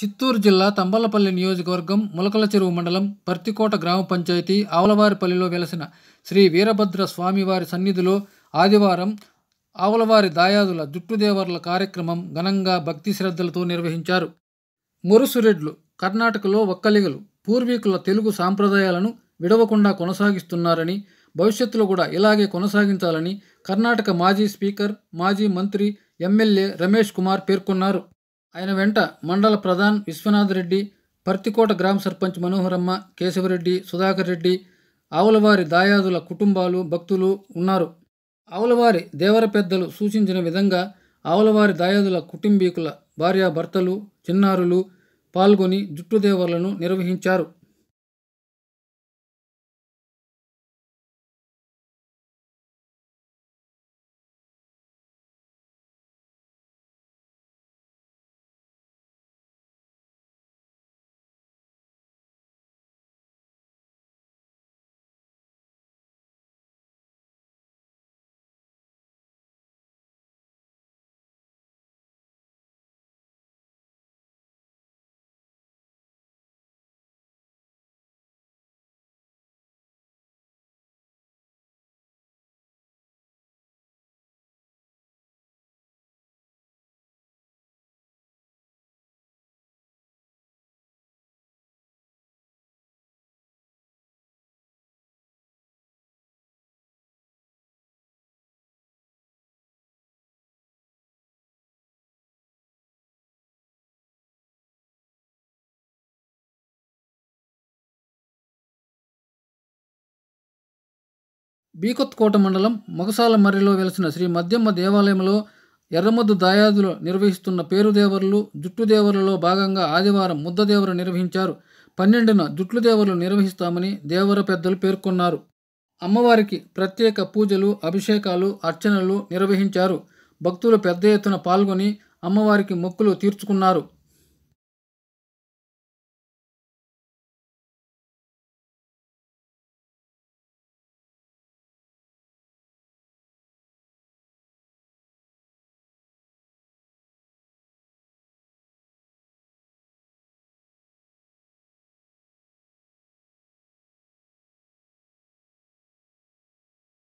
చిత్తూరు జిల్లా తంబలపల్లి నియోజకవర్గం ములకల చెరువు మండలం పర్తికోట గ్రామ పంచాయతీ ఆవలవారిపల్లిలో వెలసిన శ్రీ వీరభద్ర స్వామివారి సన్నిధిలో ఆదివారం ఆవులవారి దాయాదుల జుట్టుదేవర్ల కార్యక్రమం ఘనంగా భక్తి శ్రద్ధలతో నిర్వహించారు మురుసురెడ్లు కర్ణాటకలో ఒక్కలిగలు పూర్వీకుల తెలుగు సాంప్రదాయాలను విడవకుండా కొనసాగిస్తున్నారని భవిష్యత్తులో కూడా ఇలాగే కొనసాగించాలని కర్ణాటక మాజీ స్పీకర్ మాజీ మంత్రి ఎమ్మెల్యే రమేష్ కుమార్ పేర్కొన్నారు ఆయన వెంట మండల ప్రధాన్ విశ్వనాథ్ రెడ్డి పర్తికోట గ్రామ సర్పంచ్ మనోహరమ్మ కేశవరెడ్డి సుధాకర్ రెడ్డి ఆవులవారి దాయాదుల కుటుంబాలు భక్తులు ఉన్నారు ఆవులవారి దేవర పెద్దలు సూచించిన విధంగా ఆవులవారి దాయాదుల కుటుంబీకుల భార్యాభర్తలు చిన్నారులు పాల్గొని జుట్టుదేవర్లను నిర్వహించారు బీకొత్కోట మండలం మొగసాల మర్రిలో వెలసిన శ్రీ మధ్యమ్మ దేవాలయంలో ఎర్రమద్దు దాయాదులు నిర్వహిస్తున్న పేరుదేవర్లు జుట్టుదేవర్లలో భాగంగా ఆదివారం ముద్దదేవరు నిర్వహించారు పన్నెండున జుట్లుదేవర్లు నిర్వహిస్తామని దేవర పెద్దలు పేర్కొన్నారు అమ్మవారికి ప్రత్యేక పూజలు అభిషేకాలు అర్చనలు నిర్వహించారు భక్తులు పెద్ద ఎత్తున పాల్గొని అమ్మవారికి మొక్కులు తీర్చుకున్నారు